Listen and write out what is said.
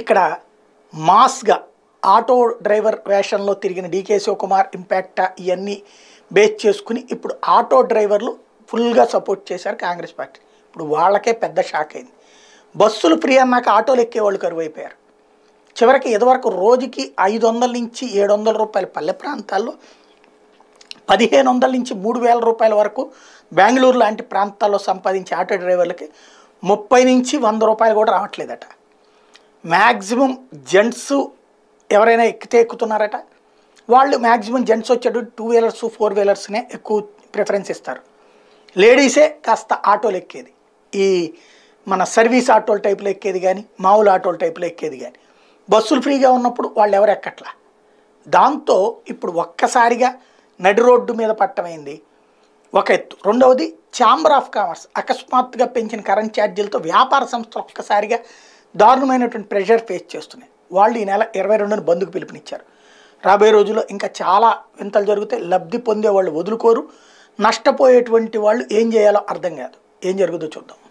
ఇక్కడ మాస్గా auto driver వేషంలో తిరిగిన డీకే శివకుమార్ ఇంపాక్ట్ ఇవన్నీ బేస్ చేసుకుని ఇప్పుడు ఆటో డ్రైవర్లు ఫుల్గా సపోర్ట్ చేశారు కాంగ్రెస్ పార్టీ ఇప్పుడు వాళ్ళకే పెద్ద షాక్ అయింది బస్సులు ఫ్రీ అన్నాక ఆటోలు ఎక్కేవాళ్ళు కరువైపోయారు చివరికి ఇదివరకు రోజుకి ఐదు వందల నుంచి ఏడు వందల రూపాయల పల్లె ప్రాంతాల్లో పదిహేను వందల నుంచి మూడు వేల రూపాయల వరకు బెంగళూరు లాంటి ప్రాంతాల్లో సంపాదించే ఆటో డ్రైవర్లకి ముప్పై నుంచి వంద రూపాయలు కూడా రావట్లేదట మ్యాక్సిమం జెంట్స్ ఎవరైనా ఎక్కితే ఎక్కుతున్నారట వాళ్ళు మ్యాక్సిమం జెంట్స్ వచ్చాడు టూ వీలర్స్ ఫోర్ వీలర్స్నే ఎక్కువ ప్రిఫరెన్స్ ఇస్తారు లేడీసే కాస్త ఆటోలు ఎక్కేది ఈ మన సర్వీస్ ఆటోల టైప్లో ఎక్కేది కానీ మామూలు ఆటోల టైప్లో ఎక్కేది కానీ బస్సులు ఫ్రీగా ఉన్నప్పుడు వాళ్ళు ఎవరు ఎక్కట్లా దాంతో ఇప్పుడు ఒక్కసారిగా నడి రోడ్డు మీద పట్టమైంది ఒక ఎత్తు రెండవది ఛాంబర్ ఆఫ్ కామర్స్ అకస్మాత్తుగా పెంచిన కరెంట్ ఛార్జీలతో వ్యాపార సంస్థలు ఒక్కసారిగా దారుణమైనటువంటి ప్రెషర్ ఫేస్ చేస్తున్నాయి వాళ్ళు ఈ నెల ఇరవై రెండున బంధుకు పిలుపునిచ్చారు రాబోయే రోజుల్లో ఇంకా చాలా వింతలు జరిగితే లబ్ధి పొందే వాళ్ళు వదులుకోరు నష్టపోయేటువంటి వాళ్ళు ఏం చేయాలో అర్థం కాదు ఏం జరుగుతుందో చూద్దాం